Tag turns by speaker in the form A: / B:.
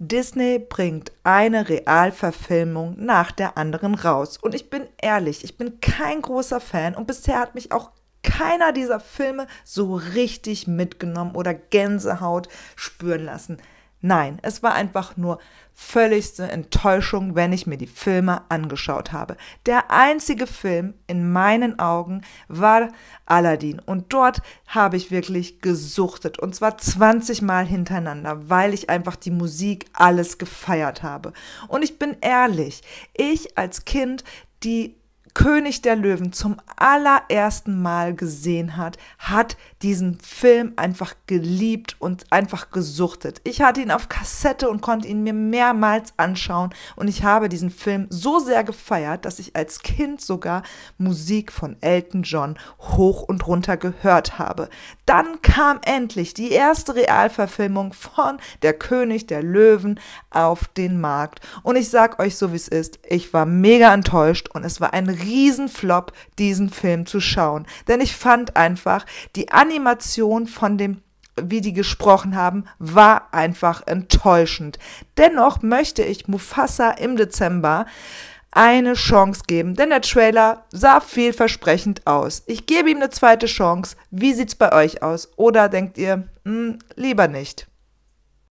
A: Disney bringt eine Realverfilmung nach der anderen raus. Und ich bin ehrlich, ich bin kein großer Fan und bisher hat mich auch keiner dieser Filme so richtig mitgenommen oder Gänsehaut spüren lassen. Nein, es war einfach nur völligste Enttäuschung, wenn ich mir die Filme angeschaut habe. Der einzige Film in meinen Augen war Aladdin und dort habe ich wirklich gesuchtet und zwar 20 Mal hintereinander, weil ich einfach die Musik alles gefeiert habe. Und ich bin ehrlich, ich als Kind, die König der Löwen zum allerersten Mal gesehen hat, hat diesen Film einfach geliebt und einfach gesuchtet. Ich hatte ihn auf Kassette und konnte ihn mir mehrmals anschauen und ich habe diesen Film so sehr gefeiert, dass ich als Kind sogar Musik von Elton John hoch und runter gehört habe. Dann kam endlich die erste Realverfilmung von Der König der Löwen auf den Markt und ich sag euch so wie es ist, ich war mega enttäuscht und es war ein Riesenflop, diesen Film zu schauen. Denn ich fand einfach, die Animation von dem wie die gesprochen haben, war einfach enttäuschend. Dennoch möchte ich Mufasa im Dezember eine Chance geben, denn der Trailer sah vielversprechend aus. Ich gebe ihm eine zweite Chance. Wie sieht's bei euch aus? Oder denkt ihr, mh, hm, lieber nicht?